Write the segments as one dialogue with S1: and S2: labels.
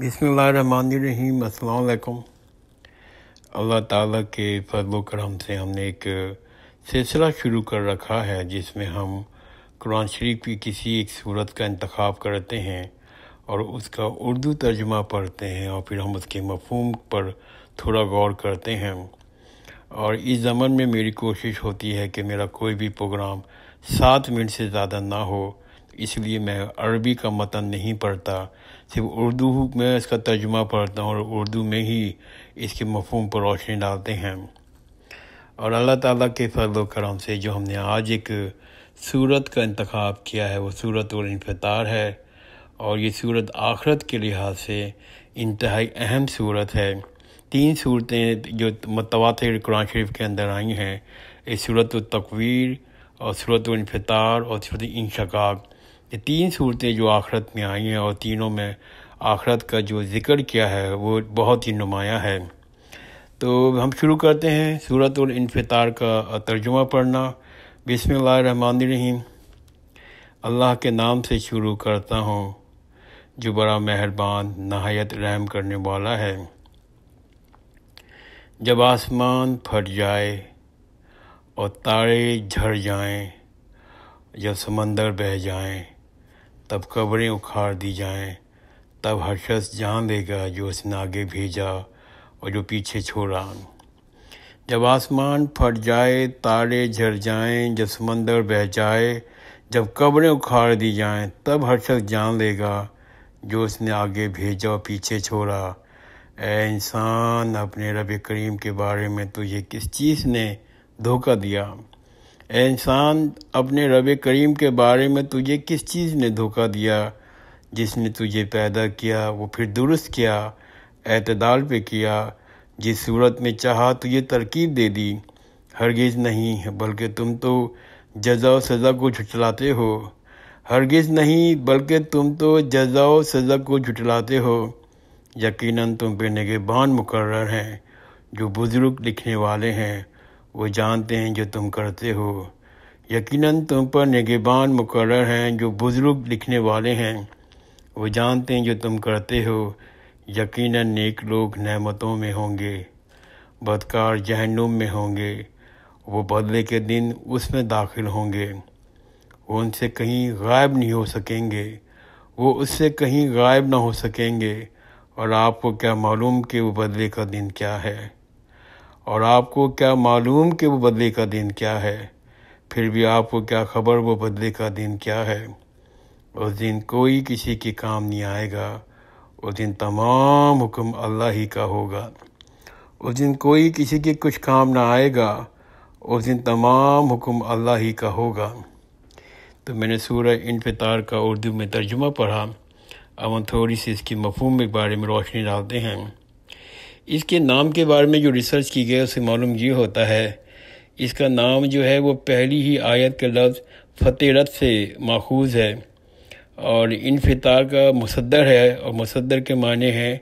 S1: रहीम अल्लाम अल्लाह ताला के फजल करम से हमने एक सिलसिला शुरू कर रखा है जिसमें हम कुरान शरीफ की किसी एक सूरत का इंतखब करते हैं और उसका उर्दू तर्जमा पढ़ते हैं और फिर हम उसके मफहम पर थोड़ा गौर करते हैं और इस ज़मन में मेरी कोशिश होती है कि मेरा कोई भी प्रोग्राम सात मिनट से ज़्यादा ना हो इसलिए मैं अरबी का मतन नहीं पढ़ता सिर्फ उर्दू में इसका तर्जुमा पढ़ता हूँ और उर्दू में ही इसके मफहम पर रोशनी डालते हैं और अल्लाह ताला के फजल करम से जो हमने आज एक सूरत का इंतखब किया है वो सूरत और इनफार है और ये सूरत आखरत के लिहाज से इंतहाई अहम सूरत है तीन सूरतें जो मतवात कुरान शरीफ के अंदर आई हैं सूरत तकवीर और सूरत इनफार और सूरत इनशाक ये तीन सूरतें जो आखरत में आई हैं और तीनों में आखरत का जो ज़िक्र किया है वो बहुत ही नुमाया है तो हम शुरू करते हैं सूरत और इनफतार का तर्जुमा पढ़ना बिसमीम अल्लाह के नाम से शुरू करता हूँ जो बड़ा मेहरबान नहायत रहम करने वाला है जब आसमान फट जाए और तारे झड़ जाएं, जब समंदर बह जाएं, तब कब्रें उखाड़ दी जाएं, तब हर शख्स जान देगा जो उसने आगे भेजा और जो पीछे छोड़ा जब आसमान फट जाए तारे झर जाएं, जब समंदर बह जाए जब कब्रें उखाड़ दी जाएं, तब हर शख्स जान लेगा जो उसने आगे भेजा और पीछे छोड़ा ए इंसान अपने रब करीम के बारे में तुझे तो किस चीज़ ने धोखा दिया इंसान अपने रब करीम के बारे में तुझे किस चीज़ ने धोखा दिया जिसने तुझे पैदा किया वो फिर दुरुस्त किया अतदाल पे किया जिस सूरत में चाहा तुझे तरकीब दे दी हरगिज़ नहीं बल्कि तुम तो जजा सज़ा को झुटलाते हो हरगिज़ नहीं बल्कि तुम तो जजा सज़ा को झुटलाते हो यकीनन तुम पे नगेबान मुकर्र हैं जो बुज़ुर्ग लिखने वाले हैं वो जानते हैं जो तुम करते हो यकीनन तुम पर निगेबान मुकर हैं जो बुज़ुर्ग लिखने वाले हैं वो जानते हैं जो तुम करते हो यकीनन नेक लोग नहमतों में होंगे बदकार जहनुम में होंगे वो बदले के दिन उसमें दाखिल होंगे वो उनसे कहीं गायब नहीं हो सकेंगे वो उससे कहीं गायब ना हो सकेंगे और आपको क्या मालूम कि वो बदले का दिन क्या है और आपको क्या मालूम कि वो बदले का दिन क्या है फिर भी आपको क्या खबर वो बदले का दिन क्या है उस दिन कोई किसी के काम नहीं आएगा उस दिन तमाम हुक्म अल्लाह ही का होगा उस दिन कोई किसी के कुछ काम ना आएगा उस दिन तमाम हुक्म अल्लाह ही का होगा तो मैंने सूरह इनफितार का उर्दू में तर्जुमा पढ़ा अब हम थोड़ी सी इसकी मफहम के बारे में रोशनी डालते हैं इसके नाम के बारे में जो रिसर्च की गई उससे मालूम ये होता है इसका नाम जो है वो पहली ही आयत के लफ्ज़ रत से माखूज है और इन फितार का मुसदर है और मुसदर के माने हैं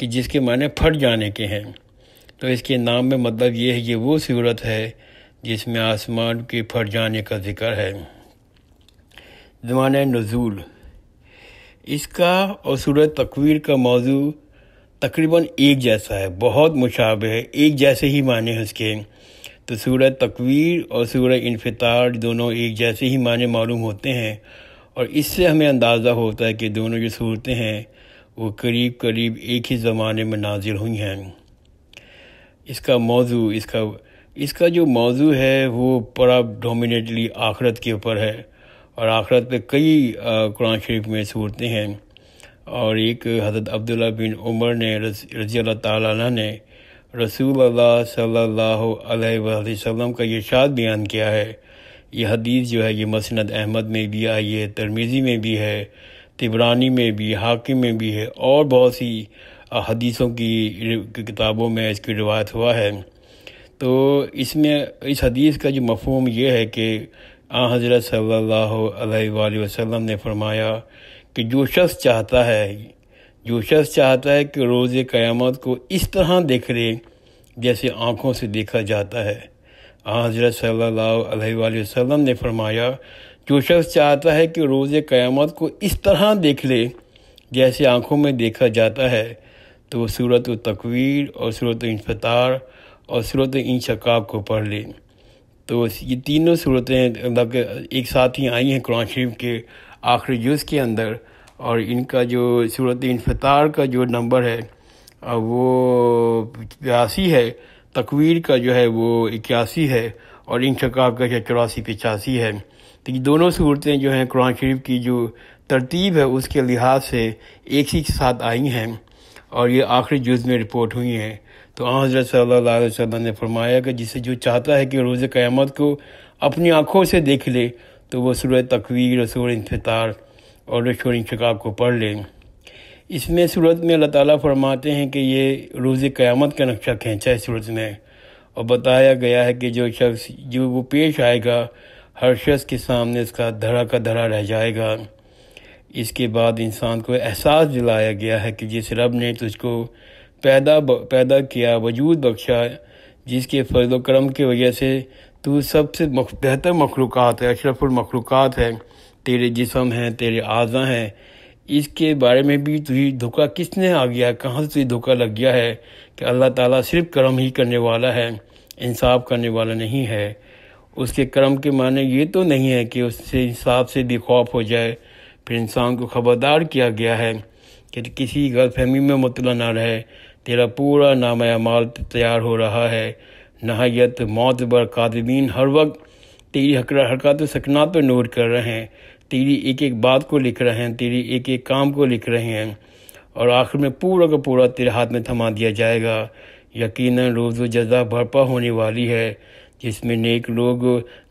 S1: कि जिसके माने फट जाने के हैं तो इसके नाम में मतलब ये है ये वो सूरत है जिसमें आसमान के फट जाने का जिक्र है ज़मान नजूल इसका और सूरत तकवीर का मौजू तकरीबन एक जैसा है बहुत मुशाब है एक जैसे ही माने हैं उसके तो सूर तकवीर और सूर इनफितार दोनों एक जैसे ही माने मालूम होते हैं और इससे हमें अंदाज़ा होता है कि दोनों जो सूरतें हैं वो करीब करीब एक ही ज़माने में नाजिल हुई हैं इसका मौजू इसका इसका जो मौजू है वो बड़ा डोमिनेटली आखरत के ऊपर है और आखरत पे कई कुरान शरीफ में सूरतें हैं और एक हज़रत अब्दुल्ला बिन उमर ने रजी अल्लाह ताला ने रसूल अल्लाह सल्लल्लाहु अलैहि वसल्लम का ये शाद बयान किया है यह हदीस जो है ये मसनद अहमद में भी आई है तरमीज़ी में भी है तिबरानी में भी हाकिम में भी है और बहुत सी हदीसों की किताबों में इसकी रिवायत हुआ है तो इसमें इस हदीस का जो मफहम यह है कि आ हज़रत सल्ला वसम ने फरमाया कि शख्स चाहता है जो शख्स चाहता है कि रोज़ क़यामत को इस तरह देख ले जैसे आँखों से देखा जाता है हजरत सल्लल्लाहु अलैहि वसल्लम ने फरमाया जो शख्स चाहता है कि रोज़ क़यामत को इस तरह देख ले जैसे आँखों में देखा जाता है तो वह सूरत तकवीर और सूरत इफ़तार और सूरत शकाब को पढ़ ले तो ये तीनों सूरतें एक साथ ही आई हैं कुरान शरीफ के आखिरी जूस के अंदर और इनका जो सूरत इनफतार का जो नंबर है वो बयासी है तकवीर का जो है वो इक्यासी है और इंशकाब का जो चौरासी पचासी है तो ये दोनों सूरतें जो हैं कुरान शरीफ की जो तरतीब है उसके लिहाज से एक ही के साथ आई हैं और ये आखिरी जुज़ में रिपोर्ट हुई हैं तो हज़रत सल्ला अलैहि ने फरमाया कि जिसे जो चाहता है कि रोज़ क़्यामत को अपनी आँखों से देख ले तो वो सूरत तकवीर और सूर इनफतार और शुर इंशकाब को पढ़ लें इसमें सूरत में अल्लाह ताला फरमाते हैं कि ये रोज़ क़्यामत का नक्शा खींचा है सूरत में और बताया गया है कि जो शख्स जो वो पेश आएगा हर शख्स के सामने इसका धड़ा का धड़ा रह जाएगा इसके बाद इंसान को एहसास दिलाया गया है कि जिस रब ने तुझको पैदा पैदा किया वजूद बख्शा जिसके फर्ज करम की वजह से तू सबसे बेहतर मखलूक है अशरफुलमखलूक है तेरे जिसम हैं तेरे आज़ा हैं इसके बारे में भी तुझे धोखा किसने आ गया है कहाँ से तुझे धोखा लग गया है कि अल्लाह ताला सिर्फ करम ही करने वाला है इंसाफ करने वाला नहीं है उसके करम के माने ये तो नहीं है कि उससे इंसाफ से भी खौफ हो जाए फिर इंसान को खबरदार किया गया है कि किसी फहमी में मुतला ना रहे तेरा पूरा नाम अमाल तैयार हो रहा है नहायत मौत बर कादमीन हर वक्त तेरी हरकत सकनात पर नोट कर रहे हैं तेरी एक एक बात को लिख रहे हैं तेरी एक एक काम को लिख रहे हैं और आखिर में पूरा का पूरा तेरे हाथ में थमा दिया जाएगा यकीन रोज़ जजा भरपा होने वाली है जिसमें नेक लोग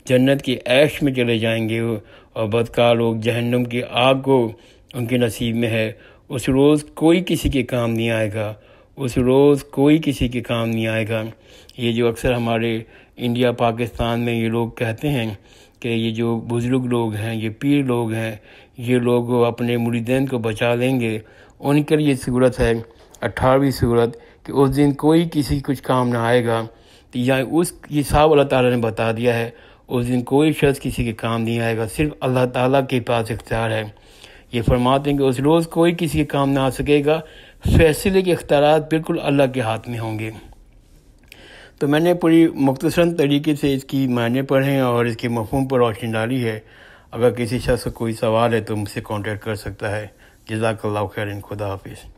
S1: जन्नत के ऐश में चले जाएंगे और बदकार लोग जहन्नम की आग को उनके नसीब में है उस रोज़ कोई किसी के काम नहीं आएगा उस रोज़ कोई किसी के काम नहीं आएगा ये जो अक्सर हमारे इंडिया पाकिस्तान में ये लोग कहते हैं कि ये जो बुज़ुर्ग लोग हैं ये पीर लोग हैं ये लोग अपने मुरीदैन को बचा लेंगे उनके लिए सूरत है अट्ठारहवीं सूरत कि उस दिन कोई किसी कुछ काम ना आएगा तो या उस ये साहब अल्लाह ताला ने बता दिया है उस दिन कोई शख्स किसी के काम नहीं आएगा सिर्फ अल्लाह ताला के पास इख्तियार है ये फरमाते हैं कि उस रोज़ कोई किसी के काम ना आ सकेगा फैसले के अख्तियार बिल्कुल अल्लाह के हाथ में होंगे तो मैंने पूरी मुख्तसर तरीके से इसकी मायने पढ़े और इसके मफहम पर रोशनी डाली है अगर किसी शख्स को कोई सवाल है तो मुझसे कॉन्टेक्ट कर सकता है जजाकल्ला खैर खुदा हाफिज़